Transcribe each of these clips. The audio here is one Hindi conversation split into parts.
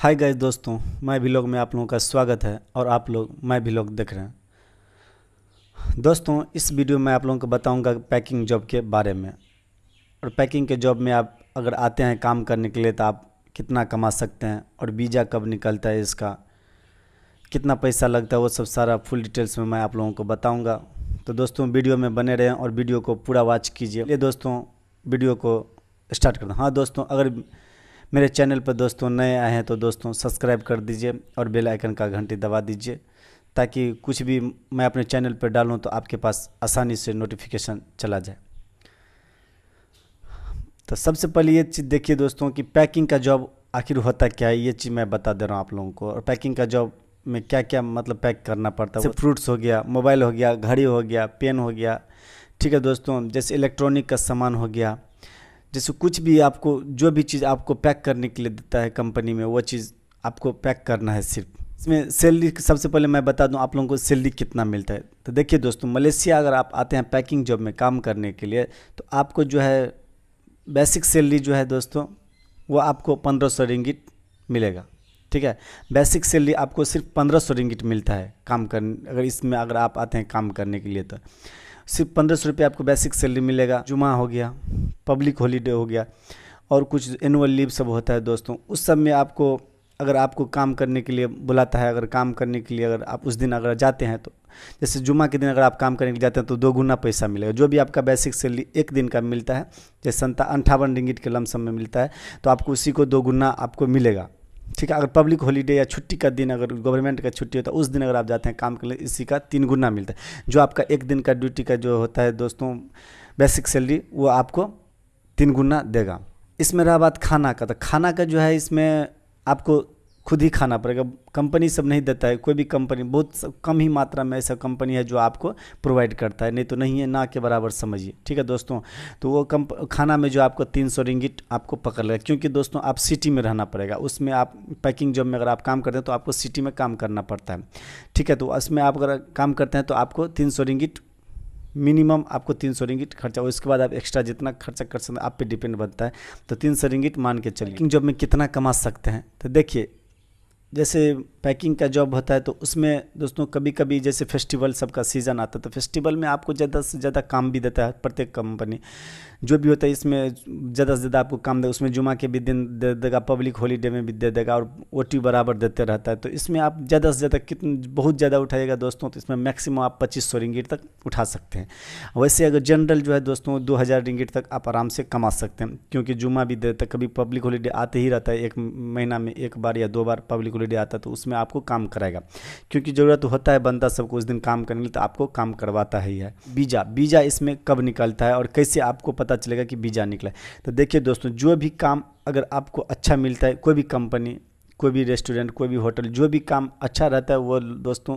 हाय गाइस दोस्तों मैं भी लोग में आप लोगों का स्वागत है और आप लोग मैं भी लोग देख रहे हैं दोस्तों इस वीडियो में आप लोगों को बताऊंगा पैकिंग जॉब के बारे में और पैकिंग के जॉब में आप अगर आते हैं काम करने के लिए तो आप कितना कमा सकते हैं और वीज़ा कब निकलता है इसका कितना पैसा लगता है वो सब सारा फुल डिटेल्स में मैं आप लोगों को बताऊँगा तो दोस्तों वीडियो में बने रहें और वीडियो को पूरा वॉच कीजिए ये दोस्तों वीडियो को स्टार्ट दो हाँ दोस्तों अगर मेरे चैनल पर दोस्तों नए आए हैं तो दोस्तों सब्सक्राइब कर दीजिए और बेल आइकन का घंटी दबा दीजिए ताकि कुछ भी मैं अपने चैनल पर डालूँ तो आपके पास आसानी से नोटिफिकेशन चला जाए तो सबसे पहले ये चीज़ देखिए दोस्तों कि पैकिंग का जॉब आखिर होता क्या है ये चीज़ मैं बता दे रहा हूँ आप लोगों को और पैकिंग का जॉब में क्या क्या मतलब पैक करना पड़ता है फ्रूट्स हो गया मोबाइल हो गया घड़ी हो गया पेन हो गया ठीक है दोस्तों जैसे इलेक्ट्रॉनिक का सामान हो गया जैसे कुछ भी आपको जो भी चीज़ आपको पैक करने के लिए देता है कंपनी में वो चीज़ आपको पैक करना है सिर्फ इसमें सैलरी सबसे पहले मैं बता दूं आप लोगों को सैलरी कितना मिलता है तो देखिए दोस्तों मलेशिया अगर आप आते हैं पैकिंग जॉब में काम करने के लिए तो आपको जो है बेसिक सैलरी जो है दोस्तों वो आपको पंद्रह सौ रिंगिट मिलेगा ठीक है बेसिक सैलरी आपको सिर्फ पंद्रह सौ रिंगिट मिलता है काम करने अगर इसमें अगर आप आते हैं काम करने के लिए तो सिर्फ पंद्रह सौ रुपये आपको बेसिक सैलरी मिलेगा जुमा हो गया पब्लिक हॉलीडे हो गया और कुछ एनुअल लीव सब होता है दोस्तों उस सब में आपको अगर आपको काम करने के लिए बुलाता है अगर काम करने के लिए अगर आप उस दिन अगर जाते हैं तो जैसे जुमा के दिन अगर आप काम करने के लिए जाते हैं तो दो गुना पैसा मिलेगा जो भी आपका बेसिक सैलरी एक दिन का मिलता है जैसे संता अंठावन रिंगिट के लमसम में मिलता है तो आपको उसी को दो गुना आपको मिलेगा ठीक है अगर पब्लिक हॉलीडे या छुट्टी का दिन अगर गवर्नमेंट का छुट्टी होता है उस दिन अगर आप जाते हैं काम के लिए इसी का तीन गुना मिलता है जो आपका एक दिन का ड्यूटी का जो होता है दोस्तों बेसिक सैलरी वो आपको तीन गुना देगा इसमें रहा बात खाना का तो खाना का जो है इसमें आपको खुद ही खाना पड़ेगा कंपनी सब नहीं देता है कोई भी कंपनी बहुत कम ही मात्रा में ऐसा कंपनी है जो आपको प्रोवाइड करता है नहीं तो नहीं है ना के बराबर समझिए ठीक है दोस्तों तो वो कम खाना में जो आपको तीन सौ रिंगिट आपको पकड़ लेगा क्योंकि दोस्तों आप सिटी में रहना पड़ेगा उसमें आप पैकिंग जॉब में अगर आप काम करते हैं तो आपको सिटी में काम करना पड़ता है ठीक है तो उसमें आप अगर काम करते हैं तो आपको तीन सौ रिंगिट मिनिमम आपको तीन सौ रिंगिट खर्चा उसके बाद आप एक्स्ट्रा जितना खर्चा कर सकते हैं आप पे डिपेंड बनता है तो तीन सौ रिंगिट मान के चलिए जॉब में कितना कमा सकते हैं तो देखिए जैसे पैकिंग का जॉब होता है तो उसमें दोस्तों कभी कभी जैसे फेस्टिवल सबका सीज़न आता है तो फेस्टिवल में आपको ज़्यादा से ज़्यादा काम भी देता है प्रत्येक कंपनी जो भी होता है इसमें ज़्यादा से ज़्यादा आपको काम दे उसमें जुमा के भी दिन दे देगा पब्लिक हॉलीडे में भी दे देगा और ओ बराबर देते रहता है तो इसमें आप ज़्यादा से ज़्यादा कितने बहुत ज़्यादा उठाएगा दोस्तों तो इसमें मैक्सिमम आप पच्चीस सौ तक उठा सकते हैं वैसे अगर जनरल जो है दोस्तों दो हज़ार तक आप आराम से कमा सकते हैं क्योंकि जुमा भी देता है कभी पब्लिक हॉलीडे आते ही रहता है एक महीना में एक बार या दो बार पब्लिक हॉलीडे आता है तो उसमें आपको काम कराएगा क्योंकि ज़रूरत होता है बंदा सबको उस दिन काम करने के लिए तो आपको काम करवाता ही है बीजा बीजा इसमें कब निकलता है और कैसे आपको पता चलेगा कि बीजा निकला है तो देखिए दोस्तों जो भी काम अगर आपको अच्छा मिलता है कोई भी कंपनी कोई भी रेस्टोरेंट कोई भी होटल जो भी काम अच्छा रहता है वो दोस्तों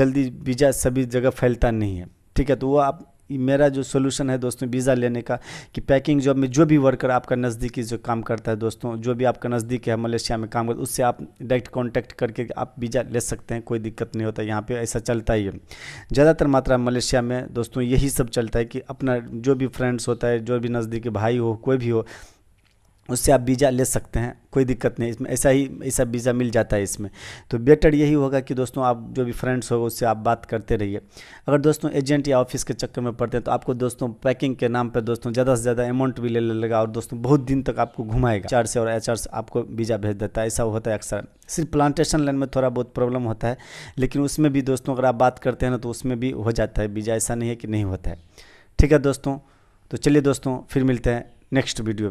जल्दी बीजा सभी जगह फैलता नहीं है ठीक है तो वो आप मेरा जो सोल्यूशन है दोस्तों वीज़ा लेने का कि पैकिंग जॉब में जो भी वर्कर आपका नज़दीकी जो काम करता है दोस्तों जो भी आपका नज़दीक है मलेशिया में काम करता उससे आप डायरेक्ट कॉन्टैक्ट करके आप वीज़ा ले सकते हैं कोई दिक्कत नहीं होता यहाँ पर ऐसा चलता ही है ज़्यादातर मात्रा मलेशिया में दोस्तों यही सब चलता है कि अपना जो भी फ्रेंड्स होता है जो भी नज़दीकी भाई हो कोई भी हो उससे आप वीज़ा ले सकते हैं कोई दिक्कत नहीं इसमें ऐसा ही ऐसा वीज़ा मिल जाता है इसमें तो बेटर यही होगा कि दोस्तों आप जो भी फ्रेंड्स हो उससे आप बात करते रहिए अगर दोस्तों एजेंट या ऑफिस के चक्कर में पड़ते हैं तो आपको दोस्तों पैकिंग के नाम पर दोस्तों ज़्यादा से ज़्यादा अमाउंट भी ले लेगा और दोस्तों बहुत दिन तक आपको घुमाएगा चार से और एच से आपको वीज़ा भेज देता है ऐसा होता है अक्सर सिर्फ प्लांटेशन लाइन में थोड़ा बहुत प्रॉब्लम होता है लेकिन उसमें भी दोस्तों अगर आप बात करते हैं ना तो उसमें भी हो जाता है वीज़ा ऐसा नहीं है कि नहीं होता है ठीक है दोस्तों तो चलिए दोस्तों फिर मिलते हैं नेक्स्ट वीडियो